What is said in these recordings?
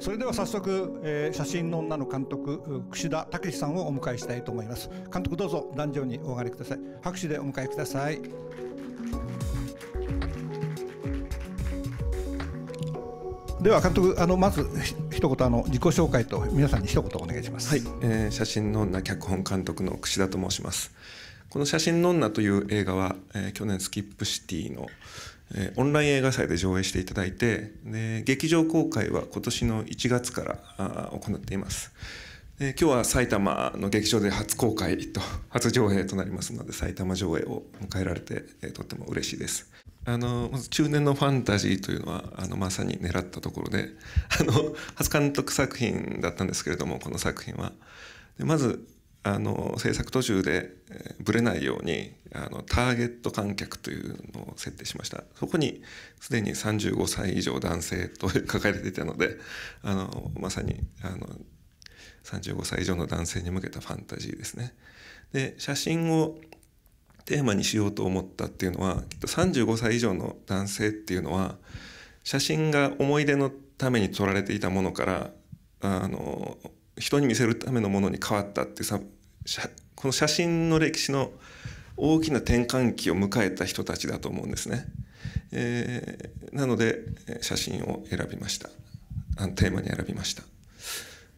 それでは早速、えー、写真の女の監督串田武さんをお迎えしたいと思います監督どうぞ壇上にお上がりください拍手でお迎えくださいでは監督あのまず一言あの自己紹介と皆さんに一言お願いします、はいえー、写真の女脚本監督の串田と申しますこの「写真の女」という映画は、えー、去年スキップシティの、オンライン映画祭で上映していただいてで劇場公開は今年の1月からあ行っていますで今日は埼玉の劇場で初公開と 初上映となりますので埼玉上映を迎えられて、えー、とっても嬉しいですあの中年のファンタジーというのはあのまさに狙ったところで あの初監督作品だったんですけれどもこの作品はでまずあの制作途中でぶれないようにあのターゲット観客というのを設定しましたそこにすでに35歳以上男性と書かれていたのであのまさにあの35歳以上の男性に向けたファンタジーですねで写真をテーマにしようと思ったっていうのはきっと35歳以上の男性っていうのは写真が思い出のために撮られていたものからあの人に見せるためのものに変わったっていうこの写真の歴史の大きな転換期を迎えた人たちだと思うんですね。えー、なので写真を選びましたあのテーマに選びました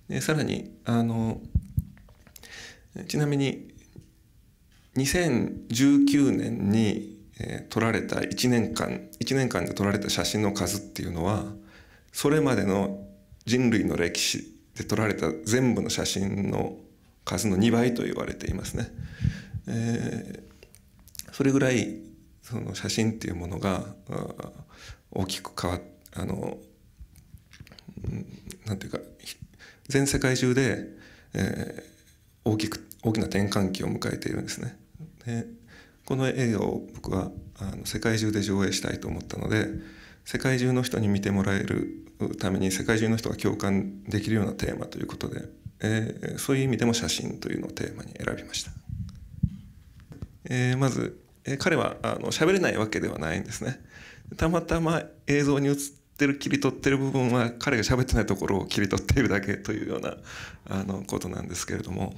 でさらにあのちなみに2019年に、えー、撮られた1年間1年間で撮られた写真の数っていうのはそれまでの人類の歴史で撮られた全部の写真の数の2倍と言われていますね。えー、それぐらいその写真っていうものが大きく変わっあのなんていうか全世界中で、えー、大きく大きな転換期を迎えているんですね。でこの映画を僕はあの世界中で上映したいと思ったので世界中の人に見てもらえるために世界中の人が共感できるようなテーマということでえー、そういう意味でも写真というのをテーマに選びました、えー、まず、えー、彼はあの喋れないわけではないんですねたまたま映像に映ってる切り取ってる部分は彼が喋ってないところを切り取っているだけというようなあのことなんですけれども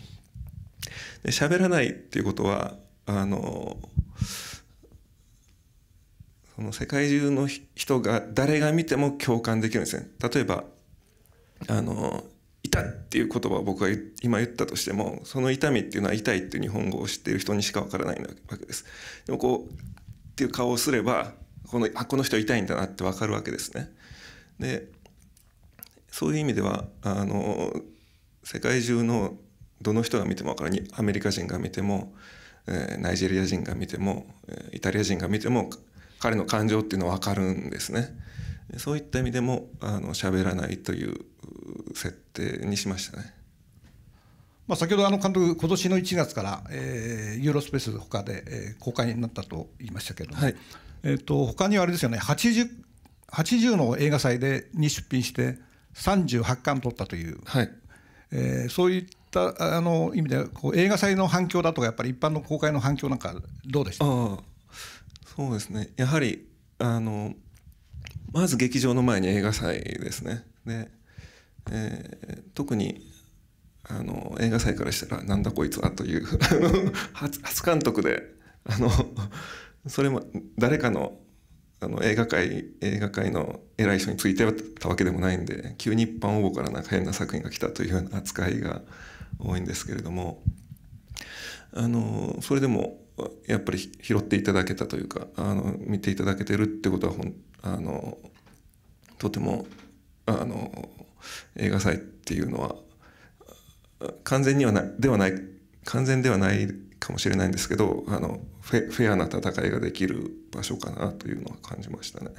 喋らないっていうことはあのその世界中の人が誰が見ても共感できるんですね例えばあの痛っていう言葉を僕が今言ったとしてもその痛みっていうのは痛いっていう日本語を知っている人にしかわからないわけです。でもこうっていう顔をすればこのあこの人痛いんだなってわかるわけですね。でそういう意味ではあの世界中のどの人が見ても分かるアメリカ人が見ても、えー、ナイジェリア人が見ても、えイタリア人が見ても彼の感情っていうのは分かるんですね。そういった意味でもあの喋らないという設定にしましたね。まあ、先ほどあの監督、今年の1月から、えー、ユーロスペースほかで、えー、公開になったと言いましたけどはいえーと、と他にはあれですよね80、80の映画祭でに出品して、38巻取ったという、はいえー、そういったあの意味でこう、映画祭の反響だとか、やっぱり一般の公開の反響なんか、どうでしたあそうですね、やはりあの、まず劇場の前に映画祭ですね。でえー、特にあの映画祭からしたらなんだこいつはという 初初監督であのそれも誰かのあの映画界映画界の偉い人についてたわけでもないんで急に一般応募からなんか変な作品が来たというような扱いが多いんですけれどもあのそれでもやっぱり拾っていただけたというかあの見ていただけてるってことはほんあのとてもあの映画祭っていうのは完全にはないではない完全ではないかもしれないんですけどあのフェアな戦いができる場所かなというのは感じましたね。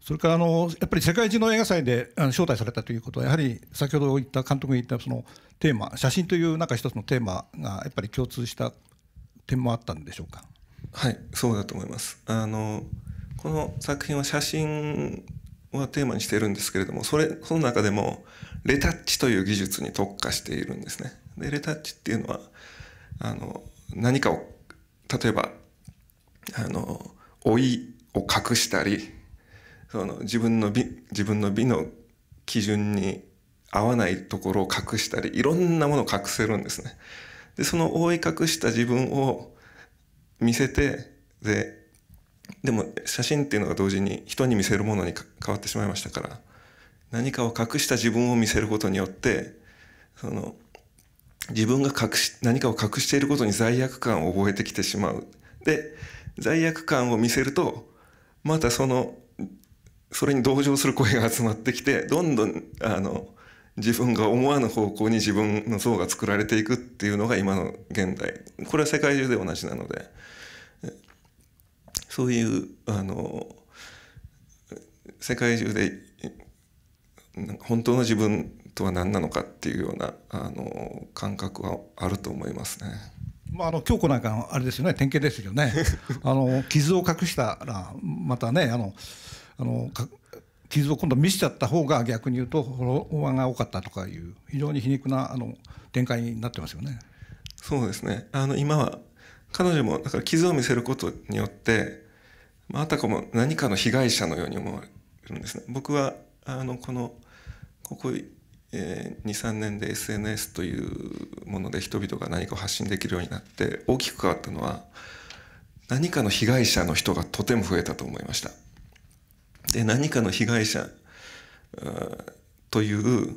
それからあのやっぱり世界中の映画祭で招待されたということはやはり先ほど言った監督が言ったそのテーマ写真というなんか一つのテーマがやっぱり共通した点もあったんでしょうかはいそうだと思いますあのこの作品は写真はテーマにしているんですけれども、それ、その中でも、レタッチという技術に特化しているんですね。で、レタッチっていうのは、あの、何かを、例えば、あの、老いを隠したり、その自分の美、自分の美の基準に合わないところを隠したり、いろんなものを隠せるんですね。で、その覆い隠した自分を見せて、で、でも写真っていうのが同時に人に見せるものに変わってしまいましたから何かを隠した自分を見せることによってその自分が隠し何かを隠していることに罪悪感を覚えてきてしまう。で罪悪感を見せるとまたそのそれに同情する声が集まってきてどんどんあの自分が思わぬ方向に自分の像が作られていくっていうのが今の現代これは世界中で同じなのでそういうあの世界中で本当の自分とは何なのかっていうようなあの感覚はあると思いますね。まあ、あの京子なんかあれですよね典型ですよね あの傷を隠したらまたねあのあの傷を今度見せちゃった方が逆に言うとフォロワーが多かったとかいう非常に皮肉なあの展開になってますよね。そうですねあの今は彼女もだから傷を見せることによってまあ、たかも何かの被害者のように思われるんですね。僕はあのこのここ、えー、23年で SNS というもので人々が何かを発信できるようになって大きく変わったのは何かの被害者の人がとても増えたと思いました。で何かの被害者という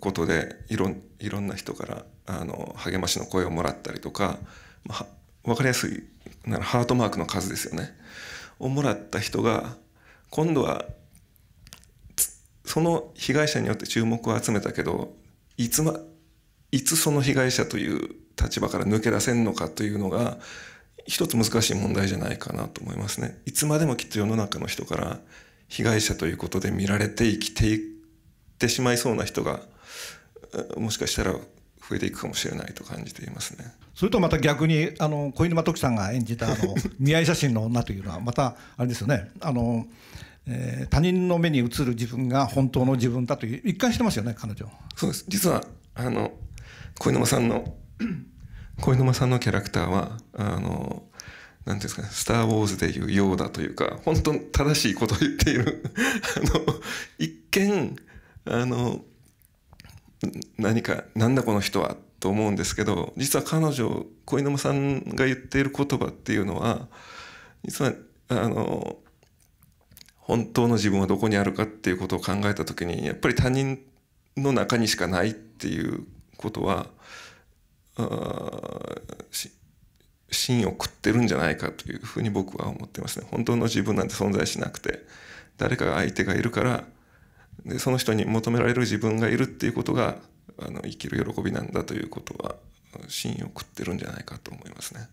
ことでいろいろんな人からあの励ましの声をもらったりとか分かりやすいならハートマークの数ですよねをもらった人が今度はその被害者によって注目を集めたけどいつ,、ま、いつその被害者という立場から抜け出せんのかというのが一つ難しい問題じゃないかなと思いますね。いつまでもきっと世の中の人から被害者ということで見られて生きていってしまいそうな人がもしかしたら増えていくかもしれないと感じていますね。それとまた逆にあの小沼時さんが演じたあの 見合い写真の女というのはまたあれですよね。あのえー、他人の目に映る自分が本当の自分だという一貫してますよね彼女そうです実はあの小沼さんの 小沼さんのキャラクターはあのなんていうんですかね「スター・ウォーズ」でいうようだというか本当に正しいことを言っている あの一見あの何かなんだこの人はと思うんですけど実は彼女犬沼さんが言っている言葉っていうのは実はあの本当の自分はどこにあるかっていうことを考えた時にやっぱり他人の中にしかないっていうことは芯を食ってるんじゃないかというふうに僕は思ってますね。本当の自分なんて存在しなくて誰かが相手がいるからでその人に求められる自分がいるっていうことがあの生きる喜びなんだということは真意を食ってるんじゃないかと思いますね。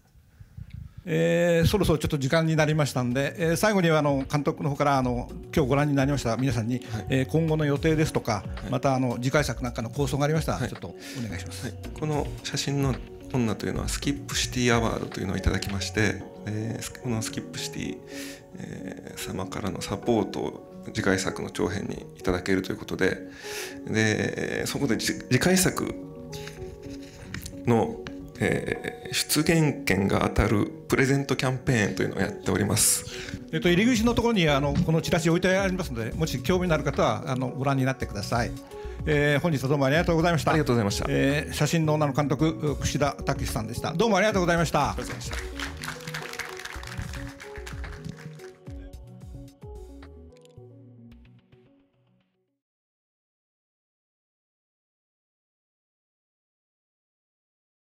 えー、そろそろちょっと時間になりましたんで、えー、最後にあの監督の方からあの今日ご覧になりました皆さんに、はい、えー、今後の予定ですとか、はい、またあの次回作なんかの構想がありましたら、はい、ちょっとお願いします、この写真の女というのはスキップシティアワードというのをいただきまして、えー、このスキップシティ、えー、様からのサポートを次回作の長編にいただけるということででそこで次回作の、えー、出現権が当たるプレゼントキャンペーンというのをやっております、えっと、入り口のところにあのこのチラシ置いてありますのでもし興味のある方はあのご覧になってください。えー、本日はどうもありがとうございました。ありがとうございました。えー、写真の女の監督串田武さんでした。どうもありがとうございました。ありがとうございました。